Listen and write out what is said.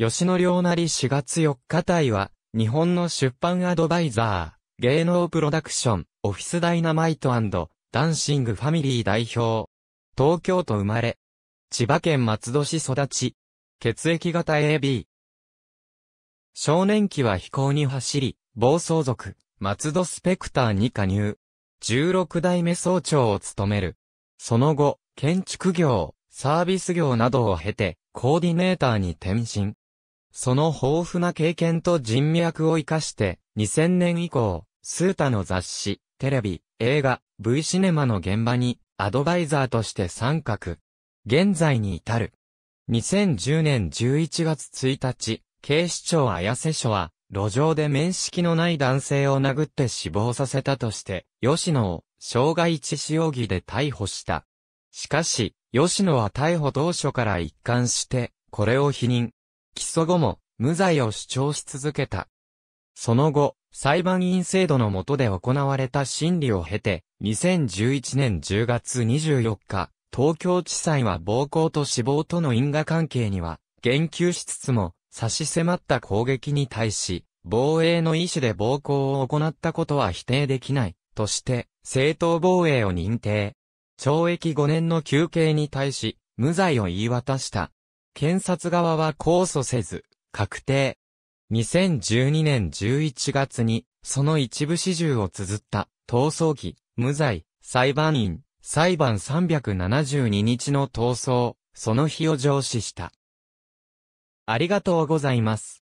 吉野良成4月4日隊は、日本の出版アドバイザー、芸能プロダクション、オフィスダイナマイトダンシングファミリー代表。東京都生まれ。千葉県松戸市育ち。血液型 AB。少年期は飛行に走り、暴走族、松戸スペクターに加入。16代目総長を務める。その後、建築業、サービス業などを経て、コーディネーターに転身。その豊富な経験と人脈を活かして、2000年以降、スータの雑誌、テレビ、映画、V シネマの現場に、アドバイザーとして参画。現在に至る。2010年11月1日、警視庁綾瀬署は、路上で面識のない男性を殴って死亡させたとして、吉野を、傷害致死容疑で逮捕した。しかし、吉野は逮捕当初から一貫して、これを否認。起訴後も無罪を主張し続けた。その後、裁判員制度の下で行われた審理を経て、2011年10月24日、東京地裁は暴行と死亡との因果関係には、言及しつつも、差し迫った攻撃に対し、防衛の意思で暴行を行ったことは否定できない、として、正当防衛を認定。懲役5年の休刑に対し、無罪を言い渡した。検察側は控訴せず、確定。2012年11月に、その一部始終を綴った、逃走期、無罪、裁判員、裁判372日の逃走、その日を上司した。ありがとうございます。